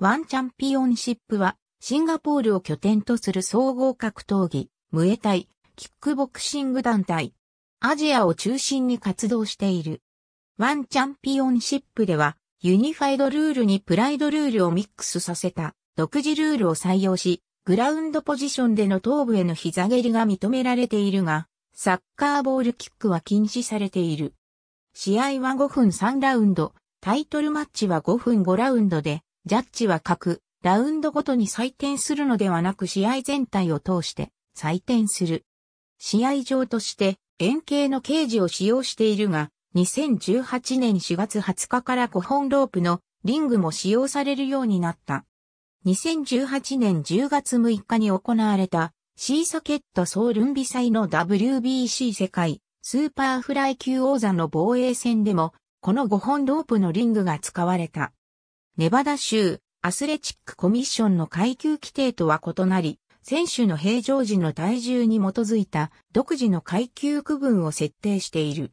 ワンチャンピオンシップは、シンガポールを拠点とする総合格闘技、ムエタイ、キックボクシング団体。アジアを中心に活動している。ワンチャンピオンシップでは、ユニファイドルールにプライドルールをミックスさせた独自ルールを採用し、グラウンドポジションでの頭部への膝蹴りが認められているが、サッカーボールキックは禁止されている。試合は5分3ラウンド、タイトルマッチは5分5ラウンドで、ジャッジは各ラウンドごとに採点するのではなく試合全体を通して採点する。試合場として円形のケージを使用しているが、2018年4月20日から5本ロープのリングも使用されるようになった。2018年10月6日に行われたシーソケットソールンビ祭の WBC 世界スーパーフライ級王座の防衛戦でもこの5本ロープのリングが使われた。ネバダ州アスレチックコミッションの階級規定とは異なり、選手の平常時の体重に基づいた独自の階級区分を設定している。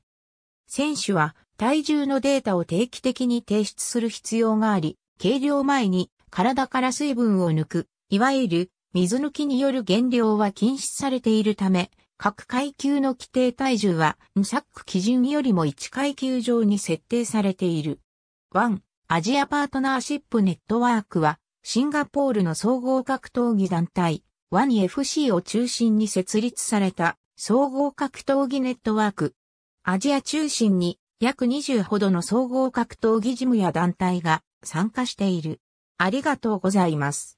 選手は体重のデータを定期的に提出する必要があり、計量前に体から水分を抜く、いわゆる水抜きによる減量は禁止されているため、各階級の規定体重は、サック基準よりも1階級上に設定されている。1、アジアパートナーシップネットワークは、シンガポールの総合格闘技団体、ワニ FC を中心に設立された総合格闘技ネットワーク。アジア中心に約20ほどの総合格闘技事務や団体が参加している。ありがとうございます。